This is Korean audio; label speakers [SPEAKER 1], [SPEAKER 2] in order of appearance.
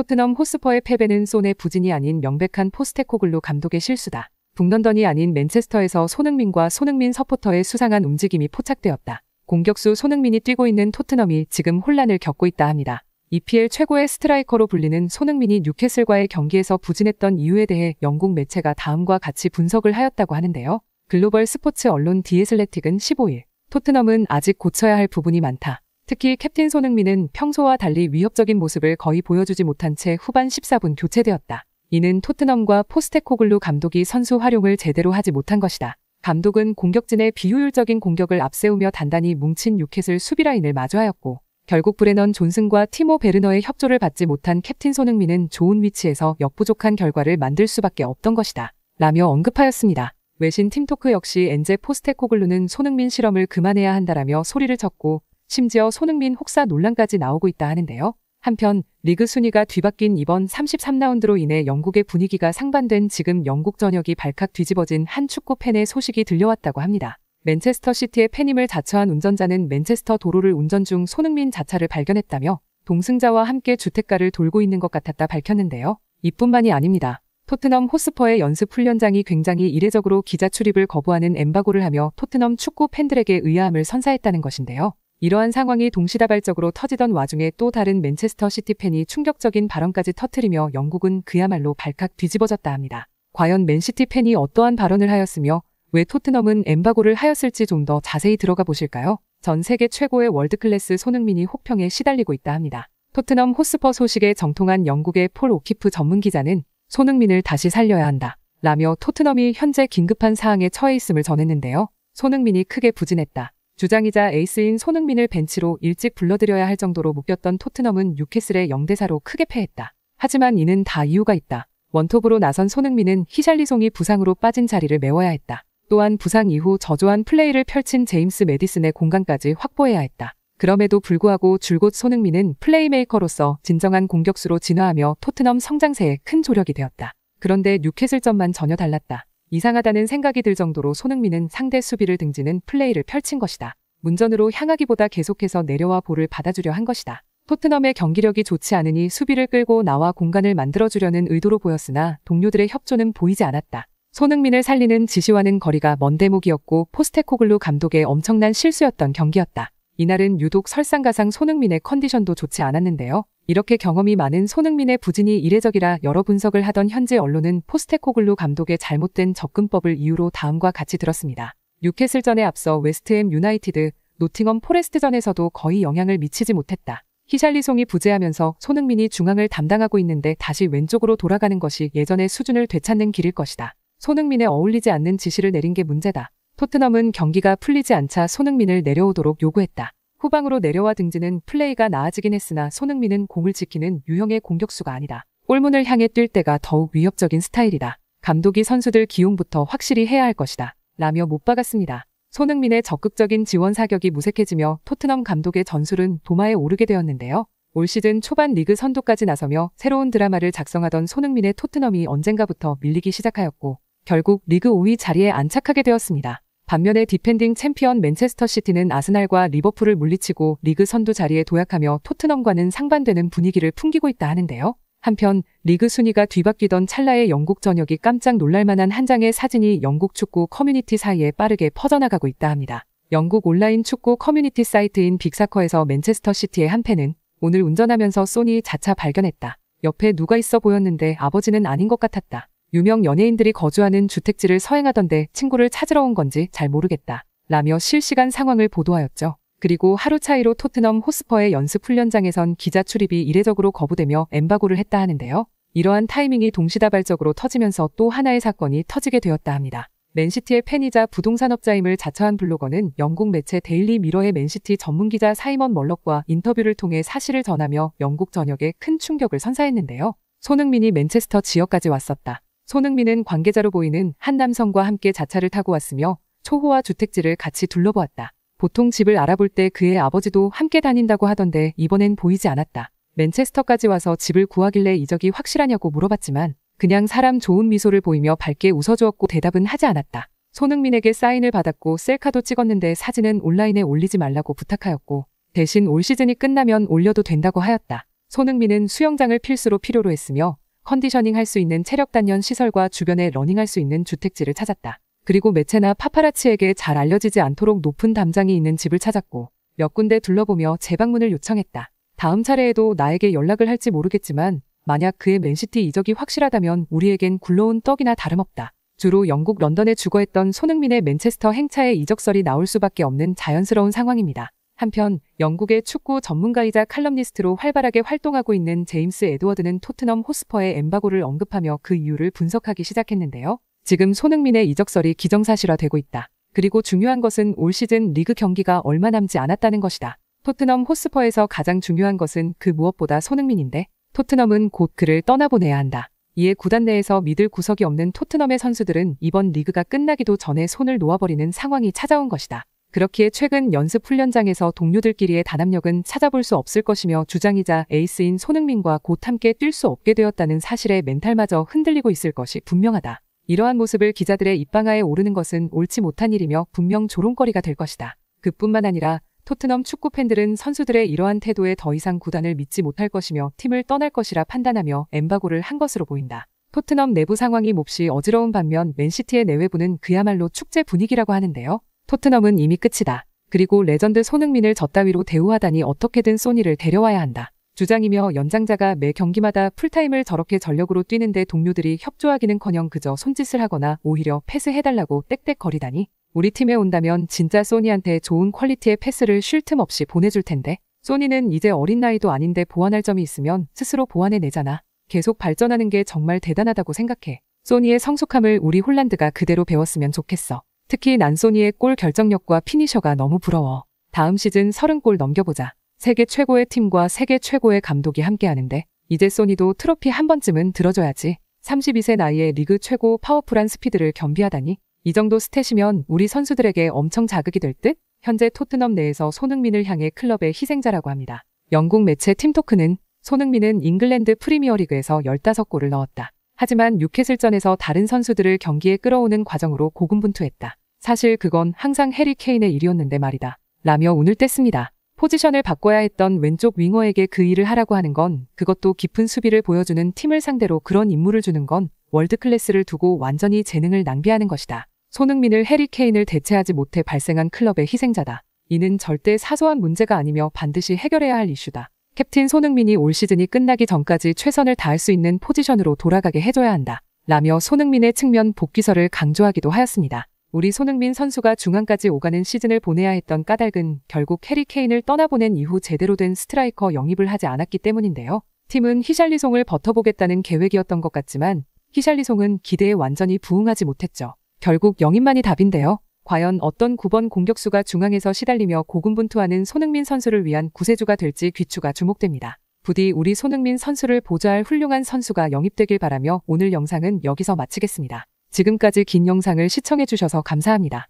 [SPEAKER 1] 토트넘 호스퍼의 패배는 손의 부진이 아닌 명백한 포스테코글루 감독의 실수다. 북런던이 아닌 맨체스터에서 손흥민과 손흥민 서포터의 수상한 움직임이 포착되었다. 공격수 손흥민이 뛰고 있는 토트넘이 지금 혼란을 겪고 있다 합니다. EPL 최고의 스트라이커로 불리는 손흥민이 뉴캐슬과의 경기에서 부진했던 이유에 대해 영국 매체가 다음과 같이 분석을 하였다고 하는데요. 글로벌 스포츠 언론 디에슬레틱은 15일 토트넘은 아직 고쳐야 할 부분이 많다. 특히 캡틴 손흥민은 평소와 달리 위협적인 모습을 거의 보여주지 못한 채 후반 14분 교체되었다. 이는 토트넘과 포스테코글루 감독이 선수 활용을 제대로 하지 못한 것이다. 감독은 공격진의 비효율적인 공격을 앞세우며 단단히 뭉친 뉴켓을 수비 라인을 마주하였고 결국 브레넌 존슨과 티모 베르너의 협조를 받지 못한 캡틴 손흥민은 좋은 위치에서 역부족한 결과를 만들 수밖에 없던 것이다. 라며 언급하였습니다. 외신 팀토크 역시 엔제 포스테코글루는 손흥민 실험을 그만해야 한다라며 소리를 쳤고 심지어 손흥민 혹사 논란까지 나오고 있다 하는데요. 한편 리그 순위가 뒤바뀐 이번 33라운드로 인해 영국의 분위기가 상반된 지금 영국 전역이 발칵 뒤집어진 한 축구 팬의 소식이 들려왔다고 합니다. 맨체스터 시티의 팬임을 자처한 운전자는 맨체스터 도로를 운전 중 손흥민 자차를 발견했다며 동승자와 함께 주택가를 돌고 있는 것 같았다 밝혔는데요. 이뿐만이 아닙니다. 토트넘 호스퍼의 연습 훈련장이 굉장히 이례적으로 기자 출입을 거부하는 엠바고를 하며 토트넘 축구 팬들에게 의아함을 선사했다는 것인데요. 이러한 상황이 동시다발적으로 터지던 와중에 또 다른 맨체스터 시티 팬이 충격적인 발언까지 터트리며 영국은 그야말로 발칵 뒤집어졌다 합니다. 과연 맨시티 팬이 어떠한 발언을 하였으며 왜 토트넘은 엠바고를 하였을지 좀 더 자세히 들어가 보실까요? 전 세계 최고의 월드클래스 손흥민이 혹평에 시달리고 있다 합니다. 토트넘 호스퍼 소식에 정통한 영국의 폴 오키프 전문 기자는 손흥민을 다시 살려야 한다. 라며 토트넘이 현재 긴급한 사항에 처해 있음을 전했는데요. 손흥민이 크게 부진했다. 주장이자 에이스인 손흥민을 벤치로 일찍 불러들여야 할 정도로 묶였던 토트넘은 뉴캐슬의 0대4로 크게 패했다. 하지만 이는 다 이유가 있다. 원톱으로 나선 손흥민은 히샬리송이 부상으로 빠진 자리를 메워야 했다. 또한 부상 이후 저조한 플레이를 펼친 제임스 메디슨의 공간까지 확보해야 했다. 그럼에도 불구하고 줄곧 손흥민은 플레이메이커로서 진정한 공격수로 진화하며 토트넘 성장세에 큰 조력이 되었다. 그런데 뉴캐슬점만 전혀 달랐다. 이상하다는 생각이 들 정도로 손흥민은 상대 수비를 등지는 플레이를 펼친 것이다. 문전으로 향하기보다 계속해서 내려와 볼을 받아주려 한 것이다. 토트넘의 경기력이 좋지 않으니 수비를 끌고 나와 공간을 만들어주려는 의도로 보였으나 동료들의 협조는 보이지 않았다. 손흥민을 살리는 지시와는 거리가 먼 대목이었고 포스테코글루 감독의 엄청난 실수였던 경기였다. 이날은 유독 설상가상 손흥민의 컨디션도 좋지 않았는데요. 이렇게 경험이 많은 손흥민의 부진이 이례적이라 여러 분석을 하던 현재 언론은 포스테코글루 감독의 잘못된 접근법을 이유로 다음과 같이 들었습니다. 뉴캐슬전에 앞서 웨스트햄 유나이티드, 노팅엄 포레스트전에서도 거의 영향을 미치지 못했다. 히샬리송이 부재하면서 손흥민이 중앙을 담당하고 있는데 다시 왼쪽으로 돌아가는 것이 예전의 수준을 되찾는 길일 것이다. 손흥민에 어울리지 않는 지시를 내린 게 문제다. 토트넘은 경기가 풀리지 않자 손흥민을 내려오도록 요구했다. 후방으로 내려와 등지는 플레이가 나아지긴 했으나 손흥민은 공을 지키는 유형의 공격수가 아니다. 골문을 향해 뛸 때가 더욱 위협적인 스타일이다. 감독이 선수들 기용부터 확실히 해야 할 것이다. 라며 못 박았습니다. 손흥민의 적극적인 지원 사격이 무색해지며 토트넘 감독의 전술은 도마에 오르게 되었는데요. 올 시즌 초반 리그 선두까지 나서며 새로운 드라마를 작성하던 손흥민의 토트넘이 언젠가부터 밀리기 시작하였고 결국 리그 5위 자리에 안착하게 되었습니다. 반면에 디펜딩 챔피언 맨체스터 시티는 아스날과 리버풀을 물리치고 리그 선두 자리에 도약하며 토트넘과는 상반되는 분위기를 풍기고 있다 하는데요. 한편 리그 순위가 뒤바뀌던 찰나의 영국 전역이 깜짝 놀랄만한 한 장의 사진이 영국 축구 커뮤니티 사이에 빠르게 퍼져나가고 있다 합니다. 영국 온라인 축구 커뮤니티 사이트인 빅사커에서 맨체스터 시티의 한 팬은 오늘 운전하면서 소니 자차 발견했다. 옆에 누가 있어 보였는데 아버지는 아닌 것 같았다. 유명 연예인들이 거주하는 주택지를 서행하던데 친구를 찾으러 온 건지 잘 모르겠다. 라며 실시간 상황을 보도하였죠. 그리고 하루 차이로 토트넘 호스퍼의 연습 훈련장에선 기자 출입이 이례적으로 거부되며 엠바고를 했다 하는데요. 이러한 타이밍이 동시다발적으로 터지면서 또 하나의 사건이 터지게 되었다 합니다. 맨시티의 팬이자 부동산업자임을 자처한 블로거는 영국 매체 데일리 미러의 맨시티 전문기자 사이먼 멀럭과 인터뷰를 통해 사실을 전하며 영국 전역에 큰 충격을 선사했는데요. 손흥민이 맨체스터 지역까지 왔었다. 손흥민은 관계자로 보이는 한 남성과 함께 자차를 타고 왔으며 초호화 주택지를 같이 둘러보았다. 보통 집을 알아볼 때 그의 아버지도 함께 다닌다고 하던데 이번엔 보이지 않았다. 맨체스터까지 와서 집을 구하길래 이적이 확실하냐고 물어봤지만 그냥 사람 좋은 미소를 보이며 밝게 웃어주었고 대답은 하지 않았다. 손흥민에게 사인을 받았고 셀카도 찍었는데 사진은 온라인에 올리지 말라고 부탁하였고 대신 올 시즌이 끝나면 올려도 된다고 하였다. 손흥민은 수영장을 필수로 필요로 했으며 컨디셔닝 할 수 있는 체력 단련 시설과 주변에 러닝할 수 있는 주택지를 찾았다. 그리고 매체나 파파라치에게 잘 알려지지 않도록 높은 담장이 있는 집을 찾았고 몇 군데 둘러보며 재방문을 요청했다. 다음 차례에도 나에게 연락을 할지 모르겠지만 만약 그의 맨시티 이적이 확실하다면 우리에겐 굴러온 떡이나 다름없다. 주로 영국 런던에 주거했던 손흥민의 맨체스터 행차의 이적설이 나올 수밖에 없는 자연스러운 상황입니다. 한편 영국의 축구 전문가이자 칼럼니스트로 활발하게 활동하고 있는 제임스 에드워드는 토트넘 호스퍼의 엠바고를 언급하며 그 이유를 분석하기 시작했는데요. 지금 손흥민의 이적설이 기정사실화되고 있다. 그리고 중요한 것은 올 시즌 리그 경기가 얼마 남지 않았다는 것이다. 토트넘 호스퍼에서 가장 중요한 것은 그 무엇보다 손흥민인데 토트넘은 곧 그를 떠나보내야 한다. 이에 구단 내에서 믿을 구석이 없는 토트넘의 선수들은 이번 리그가 끝나기도 전에 손을 놓아버리는 상황이 찾아온 것이다. 그렇기에 최근 연습 훈련장에서 동료들끼리의 단합력은 찾아볼 수 없을 것이며 주장이자 에이스인 손흥민과 곧 함께 뛸 수 없게 되었다는 사실에 멘탈마저 흔들리고 있을 것이 분명하다. 이러한 모습을 기자들의 입방아에 오르는 것은 옳지 못한 일이며 분명 조롱거리가 될 것이다. 그뿐만 아니라 토트넘 축구 팬들은 선수들의 이러한 태도에 더 이상 구단을 믿지 못할 것이며 팀을 떠날 것이라 판단하며 엠바고를 한 것으로 보인다. 토트넘 내부 상황이 몹시 어지러운 반면 맨시티의 내외부는 그야말로 축제 분위기라고 하는데요. 토트넘은 이미 끝이다. 그리고 레전드 손흥민을 졌다위로 대우하다니 어떻게든 소니를 데려와야 한다. 주장이며 연장자가 매 경기마다 풀타임을 저렇게 전력으로 뛰는데 동료들이 협조하기는커녕 그저 손짓을 하거나 오히려 패스해달라고 땡땡거리다니 우리 팀에 온다면 진짜 소니한테 좋은 퀄리티의 패스를 쉴 틈 없이 보내줄 텐데 소니는 이제 어린 나이도 아닌데 보완할 점이 있으면 스스로 보완해내잖아. 계속 발전하는 게 정말 대단하다고 생각해. 소니의 성숙함을 우리 홀란드가 그대로 배웠으면 좋겠어. 특히 난소니의 골 결정력과 피니셔가 너무 부러워. 다음 시즌 30골 넘겨보자. 세계 최고의 팀과 세계 최고의 감독이 함께하는데 이제 소니도 트로피 한 번쯤은 들어줘야지. 32세 나이에 리그 최고 파워풀한 스피드를 겸비하다니 이 정도 스탯이면 우리 선수들에게 엄청 자극이 될 듯? 현재 토트넘 내에서 손흥민을 향해 클럽의 희생자라고 합니다. 영국 매체 팀토크는 손흥민은 잉글랜드 프리미어리그에서 15골을 넣었다. 하지만 뉴캐슬전에서 다른 선수들을 경기에 끌어오는 과정으로 고군분투했다. 사실 그건 항상 해리 케인의 일이었는데 말이다. 라며 운을 뗐습니다. 포지션을 바꿔야 했던 왼쪽 윙어에게 그 일을 하라고 하는 건 그것도 깊은 수비를 보여주는 팀을 상대로 그런 임무를 주는 건 월드 클래스를 두고 완전히 재능을 낭비하는 것이다. 손흥민을 해리 케인을 대체하지 못해 발생한 클럽의 희생자다. 이는 절대 사소한 문제가 아니며 반드시 해결해야 할 이슈다. 캡틴 손흥민이 올 시즌이 끝나기 전까지 최선을 다할 수 있는 포지션으로 돌아가게 해줘야 한다. 라며 손흥민의 측면 복귀설을 강조하기도 하였습니다. 우리 손흥민 선수가 중앙까지 오가는 시즌을 보내야 했던 까닭은 결국 해리 케인을 떠나보낸 이후 제대로 된 스트라이커 영입을 하지 않았기 때문인데요. 팀은 히샬리송을 버텨보겠다는 계획이었던 것 같지만 히샬리송은 기대에 완전히 부응하지 못했죠. 결국 영입만이 답인데요. 과연 어떤 9번 공격수가 중앙에서 시달리며 고군분투하는 손흥민 선수를 위한 구세주가 될지 귀추가 주목됩니다. 부디 우리 손흥민 선수를 보좌할 훌륭한 선수가 영입되길 바라며 오늘 영상은 여기서 마치겠습니다. 지금까지 긴 영상을 시청해주셔서 감사합니다.